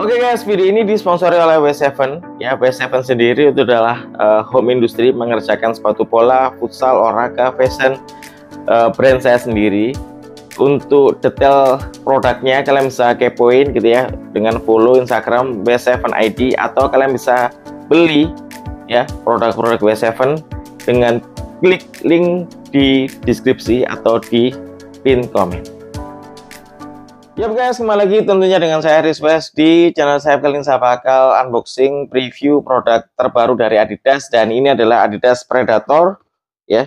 Oke okay guys, video ini disponsori oleh W7. Ya, W7 sendiri itu adalah uh, home industry mengerjakan sepatu pola, futsal, olahraga, fashion uh, brand saya sendiri. Untuk detail produknya kalian bisa kepoin gitu ya dengan follow Instagram W7ID atau kalian bisa beli ya produk-produk W7 dengan klik link di deskripsi atau di pin comment. Ya guys, kembali lagi tentunya dengan saya Haris West di channel saya kali Sapakal unboxing preview produk terbaru dari Adidas dan ini adalah Adidas Predator ya.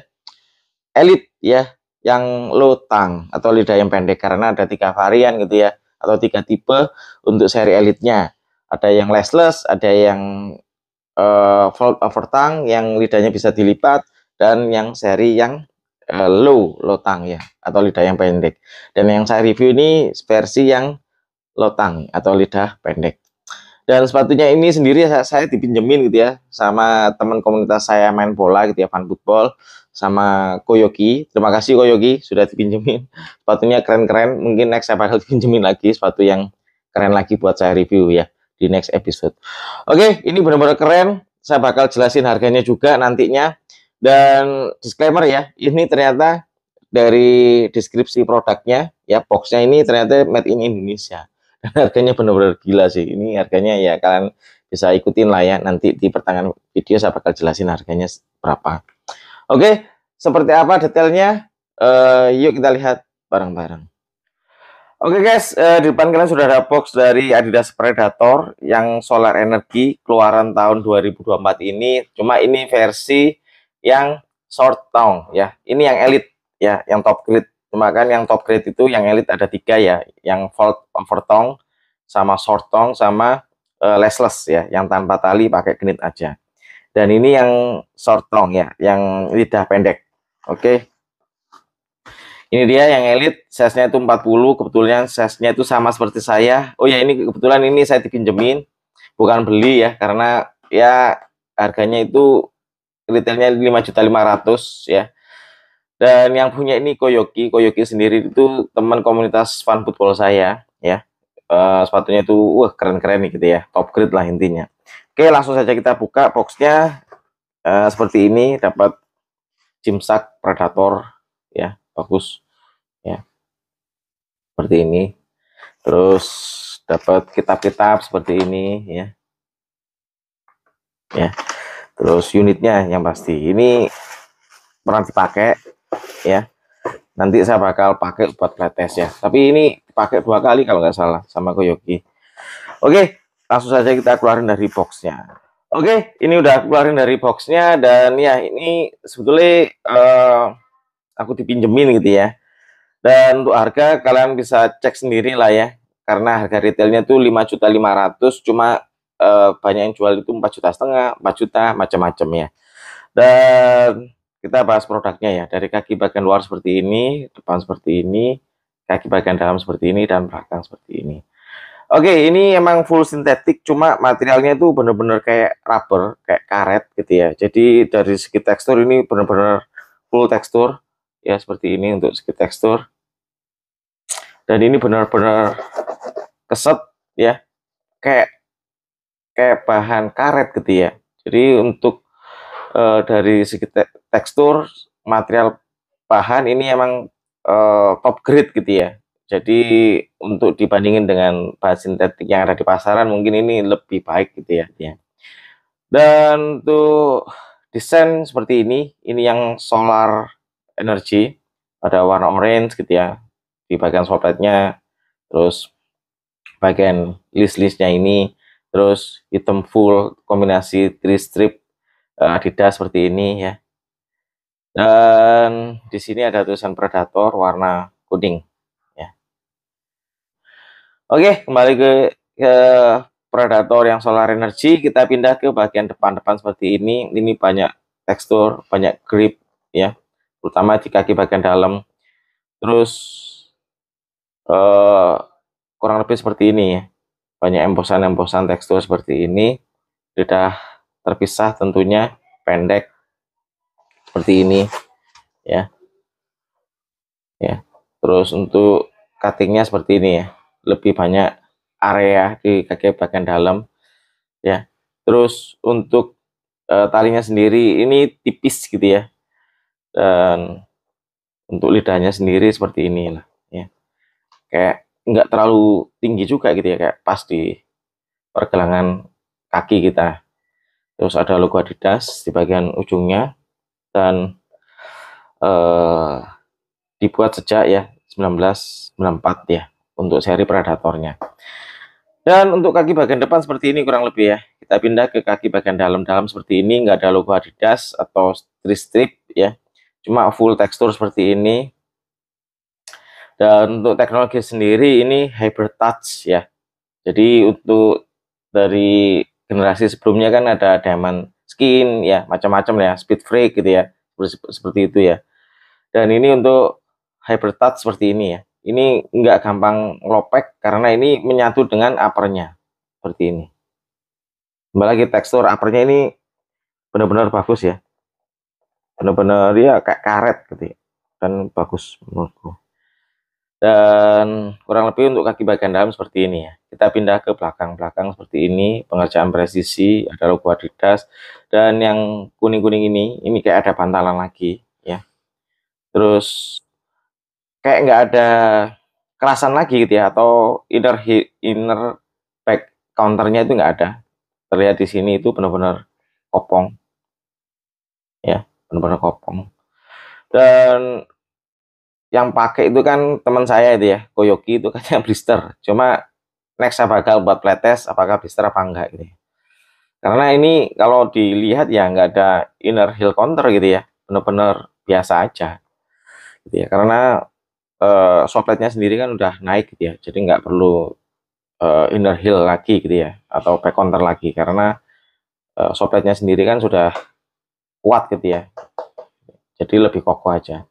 Elite ya, yang lotang atau lidah yang pendek karena ada tiga varian gitu ya atau tiga tipe untuk seri elitnya. Ada yang lessless, ada yang uh, fold over tang yang lidahnya bisa dilipat dan yang seri yang uh, eh, low lotang ya atau lidah yang pendek. Dan yang saya review ini versi yang lotang atau lidah pendek. Dan sepatunya ini sendiri ya, saya, saya dipinjemin gitu ya sama teman komunitas saya main bola gitu ya, fan football sama Koyoki. Terima kasih Koyoki sudah dipinjemin. Sepatunya keren-keren. Mungkin next saya bakal dipinjemin lagi sepatu yang keren lagi buat saya review ya di next episode. Oke, ini benar-benar keren. Saya bakal jelasin harganya juga nantinya. Dan disclaimer ya, ini ternyata dari deskripsi produknya, ya boxnya ini ternyata made in Indonesia. Dan harganya benar-benar gila sih. Ini harganya ya kalian bisa ikutin lah ya. Nanti di pertengahan video saya bakal jelasin harganya berapa. Oke, seperti apa detailnya? Uh, yuk kita lihat bareng-bareng. Oke okay guys, eh, di depan kalian sudah ada box dari Adidas Predator yang solar energi keluaran tahun 2024 ini. Cuma ini versi yang short tong ya. Ini yang elit ya, yang top grade. Cuma kan yang top grade itu yang elit ada tiga ya, yang fold over tong sama short tong sama uh, lessless ya, yang tanpa tali pakai genit aja. Dan ini yang short tong ya, yang lidah pendek. Oke. Okay. Ini dia yang elit, size-nya itu 40, kebetulan size-nya itu sama seperti saya. Oh ya, ini kebetulan ini saya dipinjemin, bukan beli ya, karena ya harganya itu retailnya 5 juta 500 ya dan yang punya ini Koyoki Koyoki sendiri itu teman komunitas fan football saya ya uh, sepatunya itu wah keren-keren nih gitu ya top grade lah intinya oke langsung saja kita buka boxnya uh, seperti ini dapat jimsak predator ya bagus ya seperti ini terus dapat kitab-kitab seperti ini ya ya terus unitnya yang pasti ini pernah dipakai ya nanti saya bakal pakai buat flight ya tapi ini pakai dua kali kalau nggak salah sama Koyoki oke langsung saja kita keluarin dari boxnya Oke, ini udah keluarin dari boxnya dan ya ini sebetulnya uh, aku dipinjemin gitu ya. Dan untuk harga kalian bisa cek sendiri lah ya, karena harga retailnya tuh 5.500 cuma Eh, banyak yang jual itu 4 juta setengah, 4 juta, macam-macam ya. Dan kita bahas produknya ya, dari kaki bagian luar seperti ini, depan seperti ini, kaki bagian dalam seperti ini, dan belakang seperti ini. Oke, ini emang full sintetik, cuma materialnya itu benar-benar kayak rubber, kayak karet gitu ya. Jadi dari segi tekstur ini benar-benar full tekstur, ya seperti ini untuk segi tekstur. Dan ini benar-benar keset ya, kayak kayak bahan karet gitu ya jadi untuk e, dari segi te tekstur material bahan ini emang e, top grade gitu ya jadi untuk dibandingin dengan bahan sintetik yang ada di pasaran mungkin ini lebih baik gitu ya dan tuh desain seperti ini ini yang solar energy ada warna orange gitu ya di bagian softplate terus bagian list-listnya ini terus hitam full kombinasi three strip uh, Adidas seperti ini ya dan di sini ada tulisan Predator warna kuning ya oke kembali ke, ke Predator yang solar energy kita pindah ke bagian depan-depan seperti ini ini banyak tekstur banyak grip ya terutama di kaki bagian dalam terus uh, kurang lebih seperti ini ya banyak embosan-embosan tekstur seperti ini sudah terpisah tentunya pendek seperti ini ya ya terus untuk cuttingnya seperti ini ya lebih banyak area di kaki bagian dalam ya terus untuk e, talinya sendiri ini tipis gitu ya dan untuk lidahnya sendiri seperti ini ya kayak nggak terlalu tinggi juga gitu ya kayak pas di pergelangan kaki kita terus ada logo Adidas di bagian ujungnya dan eh, dibuat sejak ya 1994 ya untuk seri predatornya dan untuk kaki bagian depan seperti ini kurang lebih ya kita pindah ke kaki bagian dalam-dalam seperti ini nggak ada logo Adidas atau strip-strip ya cuma full tekstur seperti ini dan untuk teknologi sendiri ini hyper touch ya. Jadi untuk dari generasi sebelumnya kan ada diamond skin ya, macam-macam ya, speed freak gitu ya. Seperti, itu ya. Dan ini untuk hyper touch seperti ini ya. Ini nggak gampang lopek karena ini menyatu dengan uppernya. Seperti ini. Kembali lagi tekstur uppernya ini benar-benar bagus ya. Benar-benar ya kayak karet gitu ya. Dan bagus menurutku dan kurang lebih untuk kaki bagian dalam seperti ini ya. Kita pindah ke belakang-belakang seperti ini, pengerjaan presisi, ada logo Adidas dan yang kuning-kuning ini ini kayak ada pantalan lagi ya. Terus kayak nggak ada kerasan lagi gitu ya atau inner inner back counternya itu nggak ada. Terlihat di sini itu benar-benar kopong. Ya, benar-benar kopong. Dan yang pakai itu kan teman saya itu ya Koyoki itu katanya blister cuma next saya bakal buat playtest apakah blister apa enggak ini? karena ini kalau dilihat ya nggak ada inner heel counter gitu ya bener-bener biasa aja gitu ya karena uh, eh, sopletnya sendiri kan udah naik gitu ya jadi nggak perlu uh, inner heel lagi gitu ya atau back counter lagi karena uh, eh, sopletnya sendiri kan sudah kuat gitu ya jadi lebih kokoh aja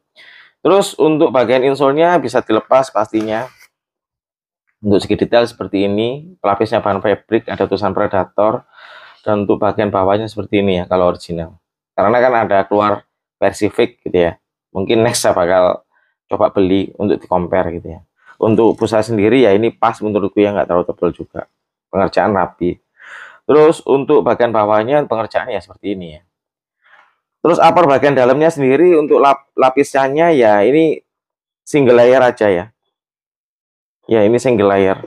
Terus untuk bagian insole-nya bisa dilepas pastinya. Untuk segi detail seperti ini, pelapisnya bahan fabric, ada tulisan predator, dan untuk bagian bawahnya seperti ini ya, kalau original. Karena kan ada keluar versi fake gitu ya. Mungkin next saya bakal coba beli untuk di compare gitu ya. Untuk busa sendiri ya ini pas menurutku ya nggak terlalu tebal juga. Pengerjaan rapi. Terus untuk bagian bawahnya pengerjaannya ya seperti ini ya. Terus upper bagian dalamnya sendiri untuk lap lapisannya ya ini single layer aja ya. Ya ini single layer.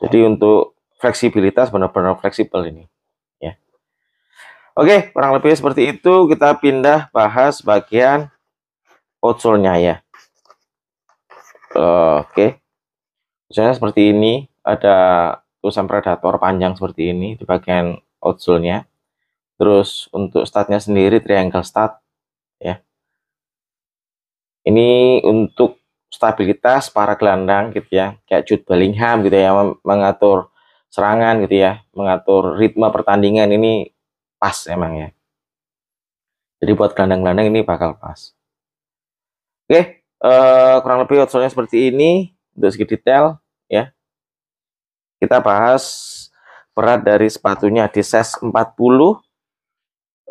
Jadi untuk fleksibilitas benar-benar fleksibel ini. Ya. Oke, kurang lebih seperti itu. Kita pindah bahas bagian outsole-nya ya. Oke. Misalnya seperti ini, ada tulisan predator panjang seperti ini di bagian outsole-nya. Terus untuk statnya sendiri triangle stat ya. Ini untuk stabilitas para gelandang gitu ya, kayak Jude Bellingham gitu ya mengatur serangan gitu ya, mengatur ritme pertandingan ini pas emang ya. Jadi buat gelandang-gelandang ini bakal pas. Oke, uh, kurang lebih outsourcingnya seperti ini untuk segi detail ya. Kita bahas berat dari sepatunya di size 40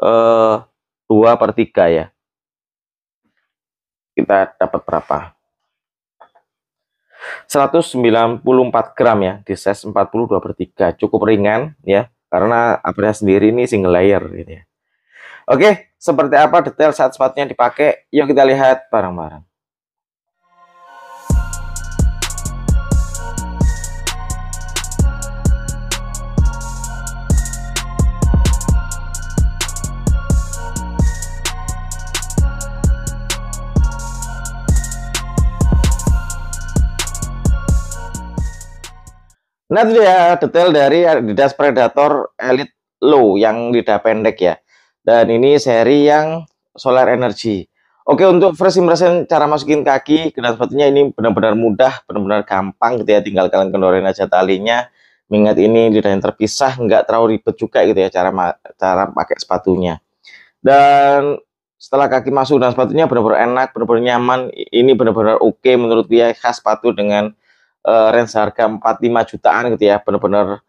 eh, 2 per 3 ya. Kita dapat berapa? 194 gram ya, di size 40 2 per 3. Cukup ringan ya, karena apelnya sendiri ini single layer gitu ya. Oke, seperti apa detail saat sepatunya dipakai? Yuk kita lihat bareng-bareng. Nah itu dia detail dari Adidas Predator Elite Low yang lidah pendek ya. Dan ini seri yang solar energy. Oke untuk versi impression cara masukin kaki kena sepatunya ini benar-benar mudah, benar-benar gampang gitu ya. Tinggal kalian kendorin aja talinya. Mengingat ini lidah yang terpisah, nggak terlalu ribet juga gitu ya cara cara pakai sepatunya. Dan setelah kaki masuk dan sepatunya benar-benar enak, benar-benar nyaman. Ini benar-benar oke menurut dia khas sepatu dengan uh, range harga 45 jutaan gitu ya bener-bener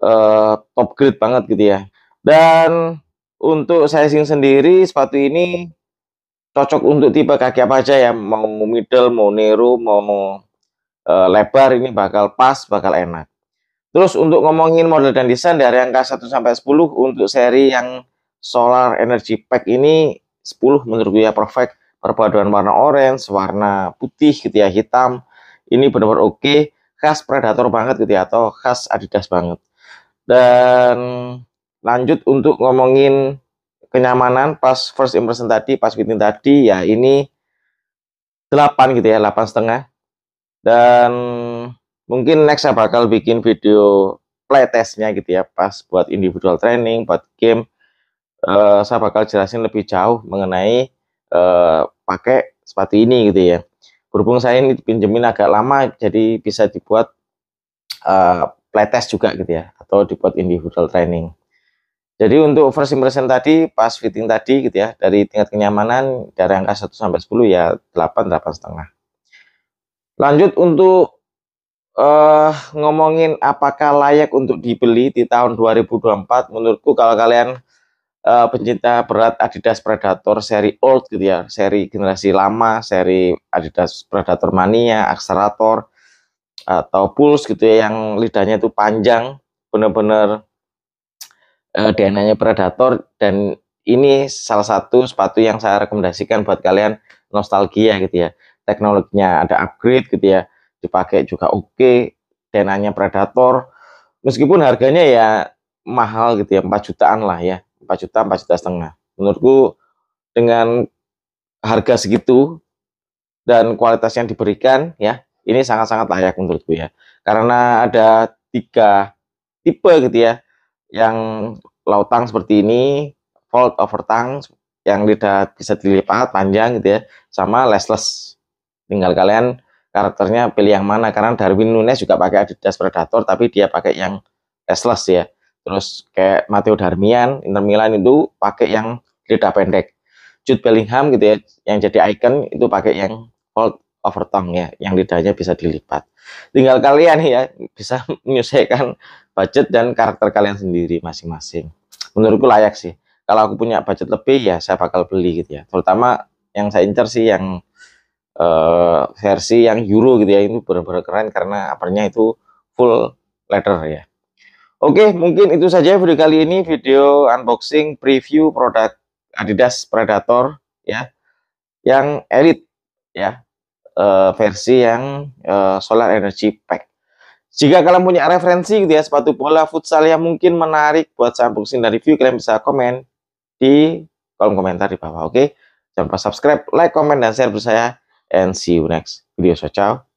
uh, top grade banget gitu ya dan untuk sizing sendiri sepatu ini cocok untuk tipe kaki apa aja ya mau middle mau narrow mau uh, lebar ini bakal pas bakal enak terus untuk ngomongin model dan desain dari angka 1 sampai 10 untuk seri yang solar energy pack ini 10 menurut gue ya perfect perpaduan warna orange warna putih gitu ya hitam ini benar-benar oke okay. khas predator banget gitu ya atau khas Adidas banget dan lanjut untuk ngomongin kenyamanan pas first impression tadi pas fitting tadi ya ini 8 gitu ya 8 setengah dan mungkin next saya bakal bikin video playtestnya gitu ya pas buat individual training buat game uh, saya bakal jelasin lebih jauh mengenai uh, pakai sepatu ini gitu ya berhubung saya ini pinjemin agak lama jadi bisa dibuat uh, playtest juga gitu ya atau dibuat individual training jadi untuk first impression tadi pas fitting tadi gitu ya dari tingkat kenyamanan dari angka 1 sampai 10 ya 8 8 setengah lanjut untuk uh, ngomongin apakah layak untuk dibeli di tahun 2024 menurutku kalau kalian uh, pencinta berat Adidas Predator seri old gitu ya, seri generasi lama, seri Adidas Predator Mania, Accelerator atau Pulse gitu ya yang lidahnya itu panjang, benar-benar uh, eh, DNA-nya Predator dan ini salah satu sepatu yang saya rekomendasikan buat kalian nostalgia gitu ya. Teknologinya ada upgrade gitu ya, dipakai juga oke, okay, DNA-nya Predator. Meskipun harganya ya mahal gitu ya, 4 jutaan lah ya 4 juta, 4 juta setengah. Menurutku dengan harga segitu dan kualitas yang diberikan ya, ini sangat-sangat layak menurutku ya. Karena ada tiga tipe gitu ya, yang lautang seperti ini, fold over tang yang tidak bisa dilipat panjang gitu ya, sama lessless. Tinggal kalian karakternya pilih yang mana karena Darwin Nunes juga pakai Adidas Predator tapi dia pakai yang lessless ya Terus kayak Matteo Darmian, Inter Milan itu pakai yang lidah pendek. Jude Bellingham gitu ya, yang jadi icon itu pakai yang fold over tongue ya, yang lidahnya bisa dilipat. Tinggal kalian ya bisa menyesuaikan budget dan karakter kalian sendiri masing-masing. Menurutku layak sih. Kalau aku punya budget lebih ya saya bakal beli gitu ya. Terutama yang saya incer sih yang uh, versi yang euro gitu ya, itu benar-benar keren karena aparnya itu full letter ya. Oke, mungkin itu saja video kali ini, video unboxing preview produk Adidas Predator ya, yang Elite ya, e, versi yang e, Solar Energy Pack. Jika kalian punya referensi gitu ya sepatu bola futsal yang mungkin menarik buat saya unboxing dan review, kalian bisa komen di kolom komentar di bawah. Oke, jangan lupa subscribe, like, komen, dan share bersama saya. And see you next video. So, ciao.